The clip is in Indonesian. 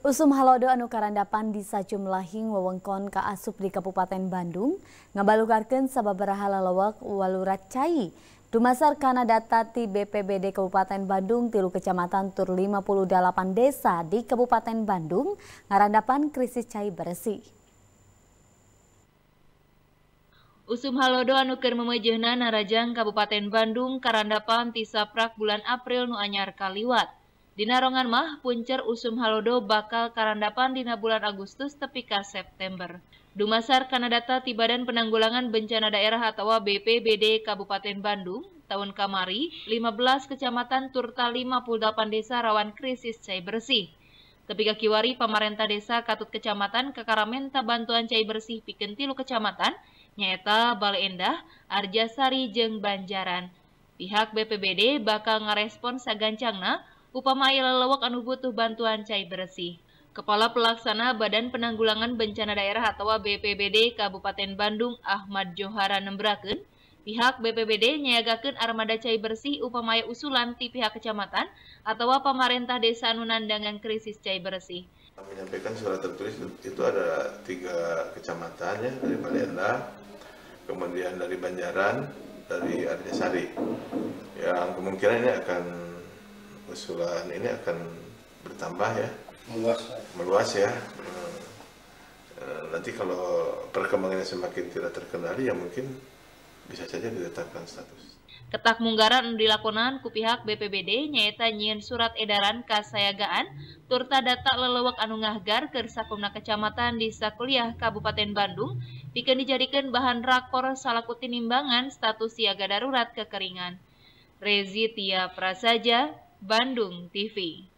Usum halodo anu karandapan di lahing wewengkon ka asup di Kabupaten Bandung ngabalukarkeun sababaraha lalawak walurat cai Dumasar kana data ti BPBD Kabupaten Bandung tilu kecamatan tur 58 desa di Kabupaten Bandung ngarandapan krisis cai bersih. Usum halodo anu keur memejehna narajang Kabupaten Bandung karandapan ti saprak bulan April nu anyar kaliwat. Dinarongan mah puncer usum halodo bakal karandapan dina bulan Agustus tepi ka September. Dumasar kana data ti Penanggulangan Bencana Daerah atau BPBD Kabupaten Bandung tahun kamari 15 kecamatan turta 58 desa rawan krisis cai bersih. Tepi Kiwari pemerintah desa katut kecamatan kekaramenta bantuan cai bersih piken tilu kecamatan Nyeta Bale Endah, Arjasari Jeng Banjaran. Pihak BPBD bakal ngarespon sagancangna upama lelewak anu butuh bantuan cai bersih. Kepala Pelaksana Badan Penanggulangan Bencana Daerah atau BPBD Kabupaten Bandung Ahmad Johara Nembraken, pihak BPBD nyayagakan armada cai bersih upamaya usulan ti pihak kecamatan atau pemerintah desa nunandangan krisis cai bersih. Kami menyampaikan surat tertulis itu ada tiga kecamatan ya dari Balenda, kemudian dari Banjaran, dari Arjasari. Yang kemungkinan ini akan usulan ini akan bertambah ya meluas meluas ya eh, eh, nanti kalau perkembangannya semakin tidak terkendali ya mungkin bisa saja ditetapkan status Ketak munggaran dilakonan ku pihak BPBD nyaita nyiin surat edaran kasayagaan turta data lelewak anu ngahgar ke sakumna kecamatan di Sakuliah Kabupaten Bandung bikin dijadikan bahan rakor salaku tinimbangan status siaga darurat kekeringan. Rezi Tia Prasaja, Bandung TV.